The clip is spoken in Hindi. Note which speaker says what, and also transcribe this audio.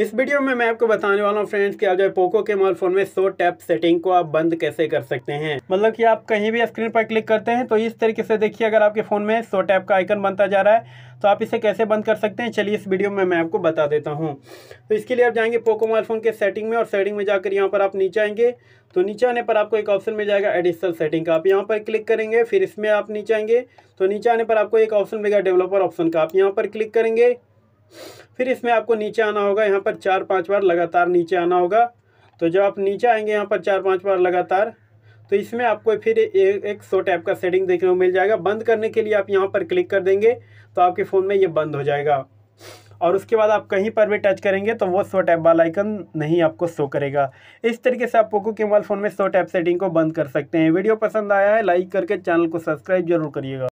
Speaker 1: इस वीडियो में मैं आपको बताने वाला हूँ फ्रेंड्स कि आप जो है पोको के मोबाइल फोन में सो टैप सेटिंग को आप बंद कैसे कर सकते हैं मतलब कि आप कहीं भी स्क्रीन पर क्लिक करते हैं तो इस तरीके से देखिए अगर आपके फोन में सो टैप का आइकन बनता जा रहा है तो आप इसे कैसे बंद कर सकते हैं चलिए इस वीडियो में मैं आपको बता देता हूँ तो इसके लिए आप जाएंगे पोको मोबाइल फोन के सेटिंग में और सेटिंग में जाकर यहाँ पर आप नीचे आएंगे तो नीचे आने पर आपको एक ऑप्शन मिल जाएगा एडिशनल सेटिंग का आप यहाँ पर क्लिक करेंगे फिर इसमें आप नीचे आएंगे तो नीचे आने पर आपको एक ऑप्शन मिलेगा डेवलपर ऑप्शन का आप यहाँ पर क्लिक करेंगे फिर इसमें आपको नीचे आना होगा यहाँ पर चार पाँच बार लगातार नीचे आना होगा तो जब आप नीचे आएंगे यहाँ पर चार पाँच बार लगातार तो इसमें आपको फिर एक, एक सो टैप का सेटिंग देखने को मिल जाएगा बंद करने के लिए आप यहाँ पर क्लिक कर देंगे तो आपके फ़ोन में ये बंद हो जाएगा और उसके बाद आप कहीं पर भी टच करेंगे तो वो सो टैप वाला आइकन नहीं आपको शो करेगा इस तरीके से आप पोको के मोबाइल फ़ोन में सो टैप सेटिंग को बंद कर सकते हैं वीडियो पसंद आया है लाइक करके चैनल को सब्सक्राइब जरूर करिएगा